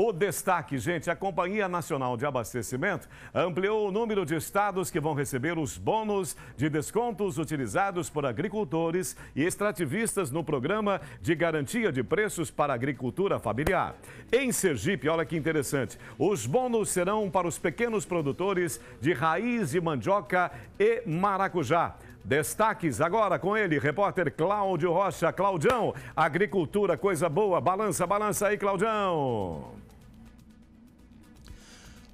O destaque, gente, a Companhia Nacional de Abastecimento ampliou o número de estados que vão receber os bônus de descontos utilizados por agricultores e extrativistas no programa de garantia de preços para agricultura familiar. Em Sergipe, olha que interessante, os bônus serão para os pequenos produtores de raiz de mandioca e maracujá. Destaques agora com ele, repórter Cláudio Rocha. Claudião, agricultura, coisa boa. Balança, balança aí, Claudião.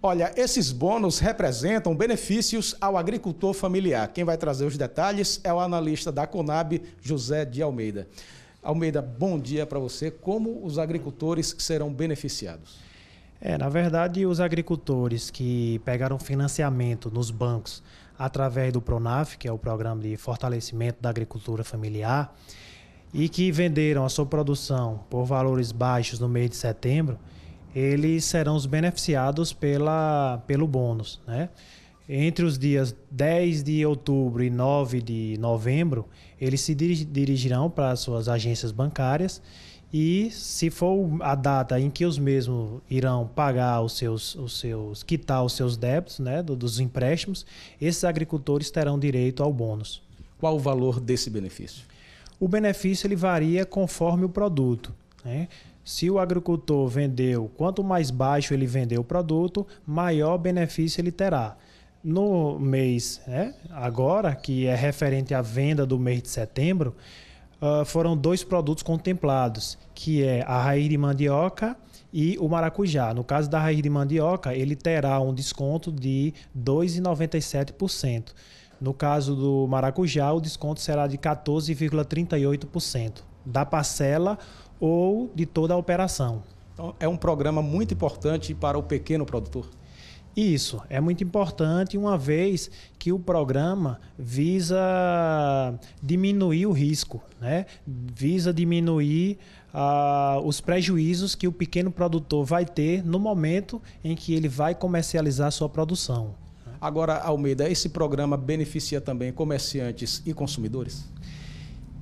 Olha, esses bônus representam benefícios ao agricultor familiar. Quem vai trazer os detalhes é o analista da Conab, José de Almeida. Almeida, bom dia para você. Como os agricultores serão beneficiados? É, na verdade, os agricultores que pegaram financiamento nos bancos através do Pronaf, que é o Programa de Fortalecimento da Agricultura Familiar, e que venderam a sua produção por valores baixos no mês de setembro, eles serão os beneficiados pela, pelo bônus. Né? Entre os dias 10 de outubro e 9 de novembro, eles se dirigirão para suas agências bancárias e, se for a data em que os mesmos irão pagar os seus, os seus quitar os seus débitos, né, dos empréstimos, esses agricultores terão direito ao bônus. Qual o valor desse benefício? O benefício ele varia conforme o produto. Né? Se o agricultor vendeu, quanto mais baixo ele vender o produto, maior benefício ele terá. No mês, né, agora, que é referente à venda do mês de setembro, uh, foram dois produtos contemplados, que é a raiz de mandioca e o maracujá. No caso da raiz de mandioca, ele terá um desconto de 2,97%. No caso do maracujá, o desconto será de 14,38%. Da parcela, ou de toda a operação. Então, é um programa muito importante para o pequeno produtor. Isso, é muito importante, uma vez que o programa visa diminuir o risco, né? visa diminuir ah, os prejuízos que o pequeno produtor vai ter no momento em que ele vai comercializar sua produção. Né? Agora, Almeida, esse programa beneficia também comerciantes e consumidores?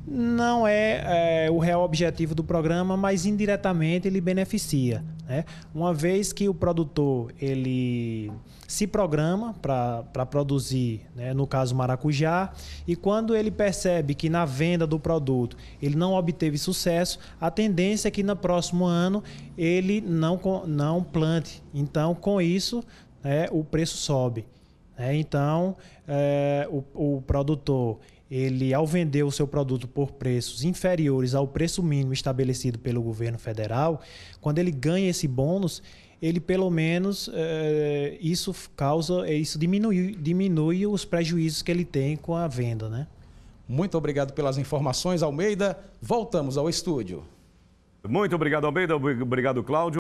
não é, é, o real objetivo do programa, mas indiretamente ele beneficia, né? Uma vez que o produtor ele se programa para produzir, né? no caso maracujá, e quando ele percebe que na venda do produto ele não obteve sucesso, a tendência é que no próximo ano ele não, não plante. Então, com isso, né, o preço sobe. Né? então, é, o, o, produtor, ele ao vender o seu produto por preços inferiores ao preço mínimo estabelecido pelo governo federal, quando ele ganha esse bônus, ele pelo menos é, isso causa, isso diminui, diminui os prejuízos que ele tem com a venda, né? Muito obrigado pelas informações, Almeida. Voltamos ao estúdio. Muito obrigado, Almeida. Obrigado, Cláudio.